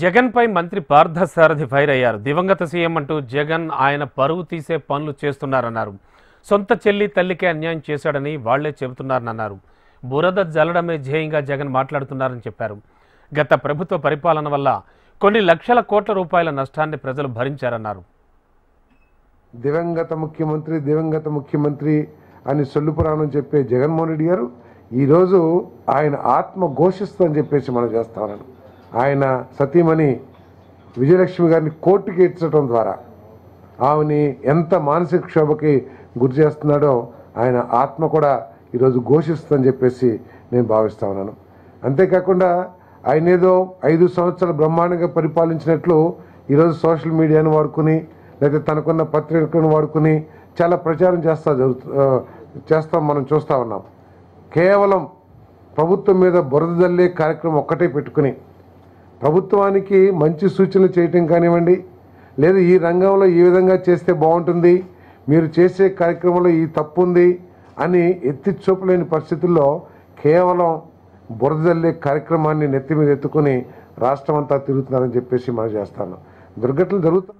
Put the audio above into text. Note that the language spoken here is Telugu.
జగన్పై మంత్రి పార్థసారథి ఫైర్ అయ్యారు దివంగత సీఎం అంటూ జగన్ ఆయన పరువు తీసే పనులు చేస్తున్నారన్నారు సొంత చెల్లి తల్లికి అన్యాయం చేశాడని వాళ్లే చెబుతున్నారన్నారు బురద జల్లడమే ధ్యేయంగా జగన్ మాట్లాడుతున్నారని చెప్పారు గత ప్రభుత్వ పరిపాలన వల్ల కొన్ని లక్షల కోట్ల రూపాయల నష్టాన్ని ప్రజలు భరించారన్నారు దివంగత ముఖ్యమంత్రి దివంగత ముఖ్యమంత్రి అని సొల్లు పురాణం చెప్పే జగన్మోహన్ రెడ్డి గారు ఈరోజు ఆయన ఆత్మ ఘోషిస్తుందని చెప్పేసి మనం చేస్తామన్నారు ఆయన సతీమణి విజయలక్ష్మి గారిని కోర్టుకి ఇచ్చటం ద్వారా ఆమెని ఎంత మానసిక క్షోభకి గురి చేస్తున్నాడో ఆయన ఆత్మ కూడా ఈరోజు ఘోషిస్తుందని చెప్పేసి నేను భావిస్తా ఉన్నాను అంతేకాకుండా ఆయన ఏదో ఐదు సంవత్సరాలు బ్రహ్మాండంగా పరిపాలించినట్లు ఈరోజు సోషల్ మీడియాను వాడుకుని లేకపోతే తనకున్న పత్రికను వాడుకుని చాలా ప్రచారం చేస్తా చేస్తాం మనం చూస్తూ ఉన్నాం కేవలం ప్రభుత్వం మీద బురద జల్లే కార్యక్రమం ఒక్కటే పెట్టుకుని ప్రభుత్వానికి మంచి సూచనలు చేయటం కానివ్వండి లేదా ఈ రంగంలో ఈ విధంగా చేస్తే బాగుంటుంది మీరు చేసే కార్యక్రమంలో ఈ తప్పు ఉంది అని ఎత్తి చూపలేని పరిస్థితుల్లో కేవలం బురదల్లే కార్యక్రమాన్ని నెత్తి మీద ఎత్తుకుని రాష్ట్రం అంతా తిరుగుతున్నారని చెప్పేసి మనం చేస్తాను దుర్ఘటనలు జరుగుతున్నాయి